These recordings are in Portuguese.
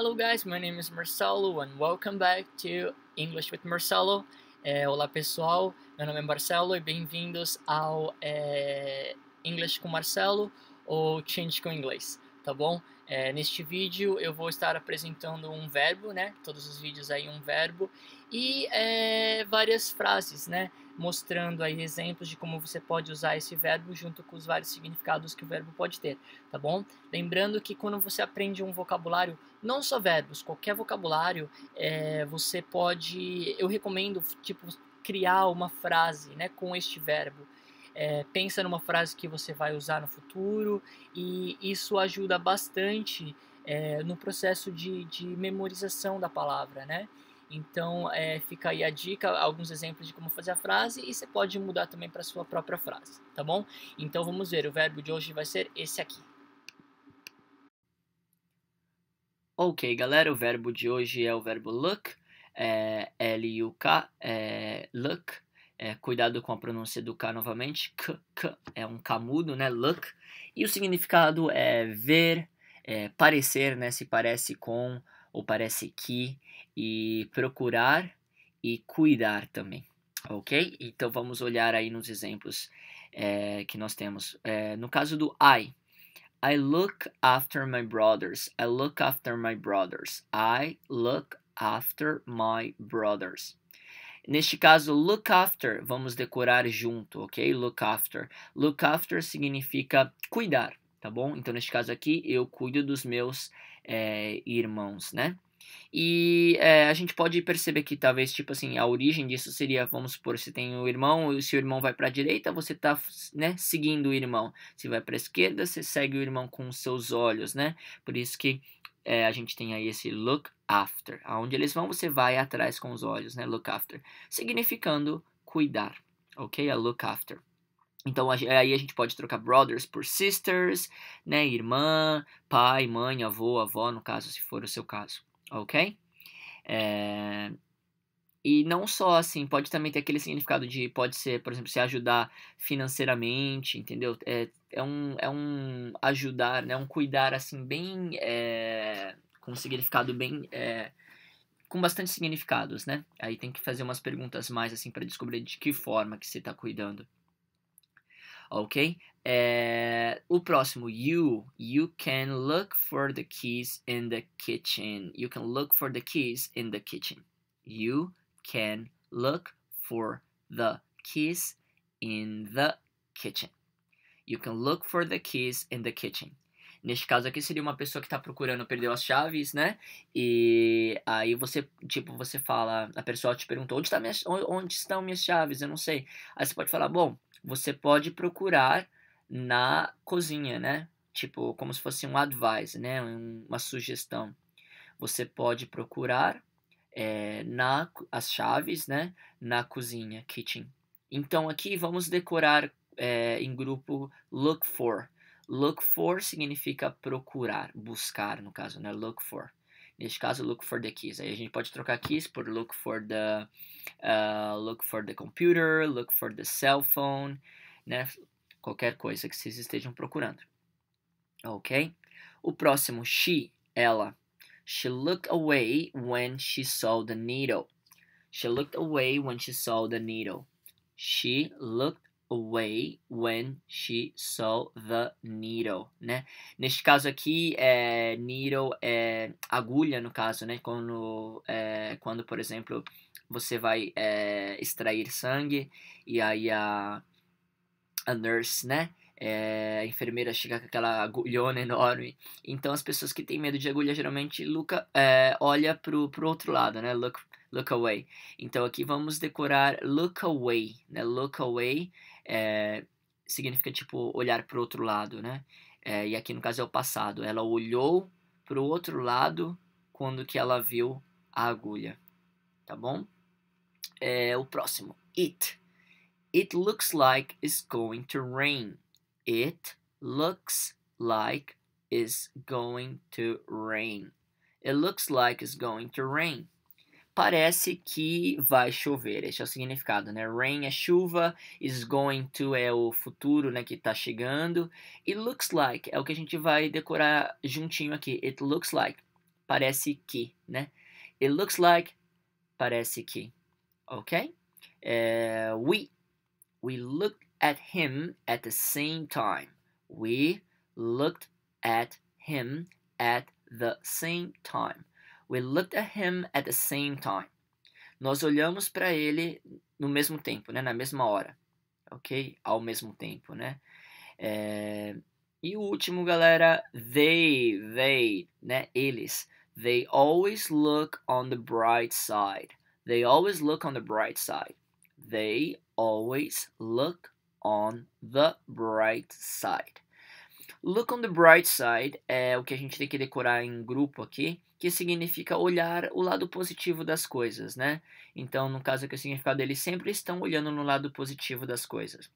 Hello guys, my name is Marcelo and welcome back to English with Marcelo. É, olá pessoal, meu nome é Marcelo e bem-vindos ao é, English com Marcelo ou Change com Inglês, tá bom? É, neste vídeo eu vou estar apresentando um verbo, né? Todos os vídeos aí um verbo e é, várias frases, né? mostrando aí exemplos de como você pode usar esse verbo junto com os vários significados que o verbo pode ter, tá bom? Lembrando que quando você aprende um vocabulário, não só verbos, qualquer vocabulário, é, você pode, eu recomendo, tipo, criar uma frase, né, com este verbo. É, pensa numa frase que você vai usar no futuro e isso ajuda bastante é, no processo de, de memorização da palavra, né? Então, é, fica aí a dica, alguns exemplos de como fazer a frase e você pode mudar também para sua própria frase, tá bom? Então, vamos ver. O verbo de hoje vai ser esse aqui. Ok, galera, o verbo de hoje é o verbo look, é, L-U-K, é, look. É, cuidado com a pronúncia do K novamente, k, k é um camudo, né? Look. E o significado é ver, é, parecer, né? Se parece com ou parece que e procurar e cuidar também, ok? Então vamos olhar aí nos exemplos é, que nós temos. É, no caso do I, I look after my brothers. I look after my brothers. I look after my brothers. Neste caso, look after, vamos decorar junto, ok? Look after. Look after significa cuidar, tá bom? Então, neste caso aqui, eu cuido dos meus é, irmãos, né? E é, a gente pode perceber que talvez, tipo assim, a origem disso seria, vamos supor, se tem o irmão, e se o irmão vai para a direita, você tá, né, seguindo o irmão. Se vai para a esquerda, você segue o irmão com os seus olhos, né? Por isso que é, a gente tem aí esse look after. Aonde eles vão, você vai atrás com os olhos, né? Look after. Significando cuidar, ok? A look after. Então aí a gente pode trocar brothers por sisters, né? Irmã, pai, mãe, avô, avó, no caso, se for o seu caso ok? É... E não só assim, pode também ter aquele significado de, pode ser, por exemplo, se ajudar financeiramente, entendeu? É, é, um, é um ajudar, né? um cuidar assim, bem. É, com significado bem. É, com bastante significados, né? Aí tem que fazer umas perguntas mais assim para descobrir de que forma que você está cuidando ok? É, o próximo, you. You can look for the keys in the kitchen. You can look for the keys in the kitchen. You can look for the keys in the kitchen. You can look for the keys in the kitchen. Neste caso aqui seria uma pessoa que está procurando, perdeu as chaves, né? E aí você, tipo, você fala, a pessoa te perguntou, onde, tá minha, onde estão minhas chaves? Eu não sei. Aí você pode falar, bom, você pode procurar na cozinha, né? Tipo, como se fosse um advice, né? Uma sugestão. Você pode procurar é, na as chaves, né? Na cozinha, kitchen. Então aqui vamos decorar é, em grupo look for. Look for significa procurar, buscar no caso, né? Look for. Neste caso, look for the keys. Aí a gente pode trocar keys por look for the, uh, look for the computer, look for the cell phone, né? Qualquer coisa que vocês estejam procurando. Ok? O próximo, she, ela. She looked away when she saw the needle. She looked away when she saw the needle. She looked away when she saw the needle, né? Neste caso aqui, é, needle é agulha, no caso, né? Quando, é, quando por exemplo, você vai é, extrair sangue e aí a, a nurse, né? é, a enfermeira chega com aquela agulhona enorme. Então as pessoas que têm medo de agulha geralmente luca, é, olha pro, pro outro lado, né? Look, look away. Então aqui vamos decorar look away, né? Look away é, significa tipo olhar pro outro lado, né? e aqui no caso é o passado. Ela olhou pro outro lado quando que ela viu a agulha, tá bom? o próximo, it. It looks like it's going to rain. It looks like is going to rain. It looks like it's going to rain. Parece que vai chover. Este é o significado, né? Rain é chuva, is going to é o futuro, né, que está chegando. E looks like é o que a gente vai decorar juntinho aqui. It looks like. Parece que, né? It looks like parece que, ok? É, we we look at him at the same time. We looked at him at the same time. We looked at him at the same time. Nós olhamos para ele no mesmo tempo, né? na mesma hora. Ok? Ao mesmo tempo, né? É... E o último, galera, they, they, né? Eles. They always look on the bright side. They always look on the bright side. They always look on the bright side. Look on the bright side é o que a gente tem que decorar em grupo aqui, que significa olhar o lado positivo das coisas, né? Então, no caso aqui, o significado eles sempre estão olhando no lado positivo das coisas.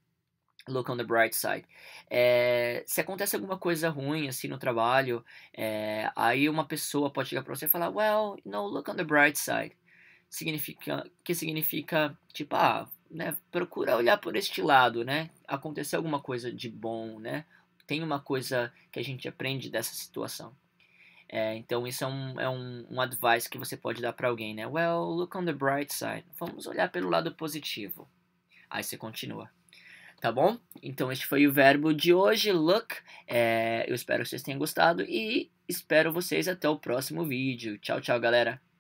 Look on the bright side. É, se acontece alguma coisa ruim, assim, no trabalho, é, aí uma pessoa pode chegar pra você e falar, well, no, look on the bright side. Significa, que significa, tipo, ah, né, procura olhar por este lado, né? Aconteceu alguma coisa de bom, né? Tem uma coisa que a gente aprende dessa situação. É, então isso é um, é um, um advice que você pode dar para alguém, né? Well, look on the bright side. Vamos olhar pelo lado positivo. Aí você continua. Tá bom? Então este foi o verbo de hoje, look. É, eu espero que vocês tenham gostado e espero vocês até o próximo vídeo. Tchau, tchau, galera.